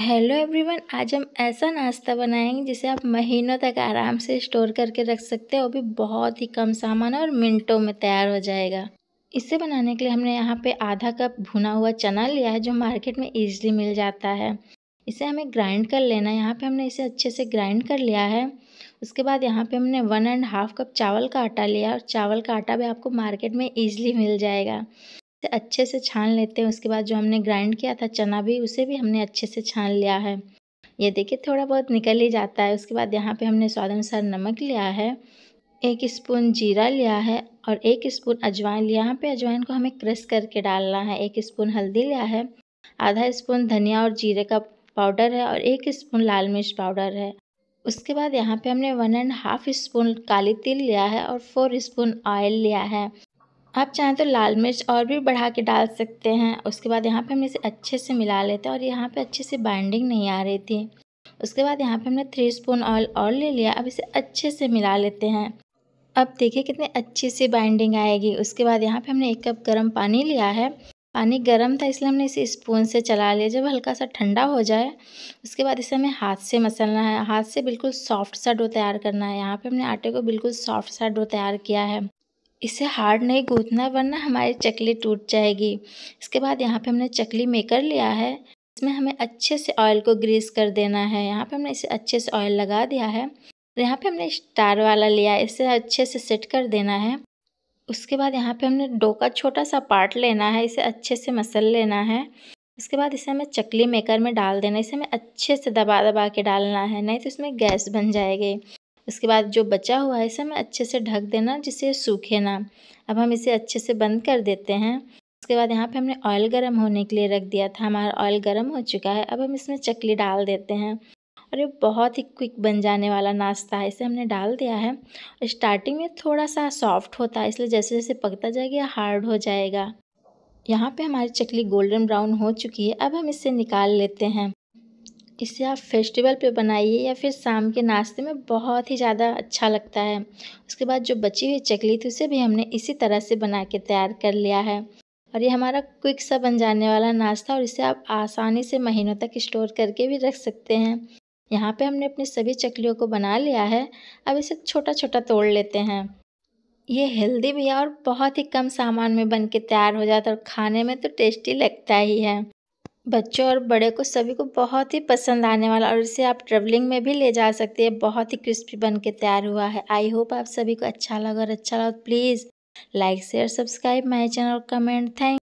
hello everyone आज हम ऐसा नाश्ता बनाएंगे जिसे आप महीनों तक आराम से स्टोर करके रख सकते हैं वो भी बहुत ही कम सामान और मिनटों में तैयार हो जाएगा इसे बनाने के लिए हमने यहाँ पे आधा कप भुना हुआ चना लिया है जो मार्केट में इजीली मिल जाता है इसे हमें ग्राइंड कर लेना है यहाँ पर हमने इसे अच्छे से ग्राइंड कर लिया है उसके बाद यहाँ पर हमने वन एंड हाफ कप चावल का आटा लिया और चावल का आटा भी आपको मार्केट में ईजिली मिल जाएगा अच्छे से छान लेते हैं उसके बाद जो हमने ग्राइंड किया था चना भी उसे भी हमने अच्छे से छान लिया है ये देखिए थोड़ा बहुत निकल ही जाता है उसके बाद यहाँ पे हमने स्वाद अनुसार नमक लिया है एक स्पून जीरा लिया है और एक स्पून अजवाइन लिया यहाँ पे अजवाइन को हमें क्रश करके डालना है एक स्पून हल्दी लिया है आधा स्पून धनिया और जीरे का पाउडर है और एक स्पून लाल मिर्च पाउडर है उसके बाद यहाँ पे हमने वन एंड हाफ स्पून काली तिल लिया है और फोर स्पून ऑयल लिया है आप चाहें तो लाल मिर्च और भी बढ़ा के डाल सकते हैं उसके बाद यहाँ पे हम इसे अच्छे से मिला लेते हैं और यहाँ पे अच्छे से बाइंडिंग नहीं आ रही थी उसके बाद यहाँ पे हमने थ्री स्पून ऑयल और ले लिया अब इसे अच्छे से मिला लेते हैं अब देखिए कितनी अच्छी सी बाइंडिंग आएगी उसके बाद यहाँ पर हमने एक कप गर्म पानी लिया है पानी गर्म था इसलिए हमने इसे स्पून से चला लिया जब हल्का सा ठंडा हो जाए उसके बाद इसे हमें हाथ से मसलना है हाथ से बिल्कुल सॉफ्ट सा डो तैयार करना है यहाँ पे हमने आटे को बिल्कुल सॉफ्ट सा डो तैयार किया है इसे हार्ड नहीं गूंथना वरना हमारी चकली टूट जाएगी इसके बाद यहाँ पे हमने चकली मेकर लिया है इसमें हमें अच्छे से ऑयल को ग्रीस कर देना है यहाँ पे हमने इसे अच्छे से ऑयल लगा दिया है यहाँ पे हमने स्टार वाला लिया इसे अच्छे से सेट कर देना है उसके बाद यहाँ पे हमने डो का छोटा सा पार्ट लेना है इसे अच्छे से मसल लेना है उसके बाद इसे हमें चकली मेकर में डाल देना इसे हमें अच्छे से दबा दबा के डालना है नहीं तो इसमें गैस बन जाएगी उसके बाद जो बचा हुआ है इसे हमें अच्छे से ढक देना जिससे सूखे ना अब हम इसे अच्छे से बंद कर देते हैं उसके बाद यहाँ पे हमने ऑयल गरम होने के लिए रख दिया था हमारा ऑयल गरम हो चुका है अब हम इसमें चकली डाल देते हैं और ये बहुत ही क्विक बन जाने वाला नाश्ता है इसे हमने डाल दिया है स्टार्टिंग में थोड़ा सा सॉफ्ट होता है इसलिए जैसे जैसे पकता जाएगा हार्ड हो जाएगा यहाँ पे हमारी चकली गोल्डन ब्राउन हो चुकी है अब हम इसे निकाल लेते हैं इसे आप फेस्टिवल पे बनाइए या फिर शाम के नाश्ते में बहुत ही ज़्यादा अच्छा लगता है उसके बाद जो बची हुई चकली थी उसे भी हमने इसी तरह से बना के तैयार कर लिया है और ये हमारा क्विक सा बन जाने वाला नाश्ता और इसे आप आसानी से महीनों तक स्टोर करके भी रख सकते हैं यहाँ पे हमने अपनी सभी चकलियों को बना लिया है अब इसे छोटा छोटा तोड़ लेते हैं ये हेल्दी भी है और बहुत ही कम सामान में बन के तैयार हो जाता है और खाने में तो टेस्टी लगता ही है बच्चों और बड़े को सभी को बहुत ही पसंद आने वाला और इसे आप ट्रेवलिंग में भी ले जा सकते हैं बहुत ही क्रिस्पी बन के तैयार हुआ है आई होप आप सभी को अच्छा लगा और अच्छा लगा please like share subscribe my channel comment thank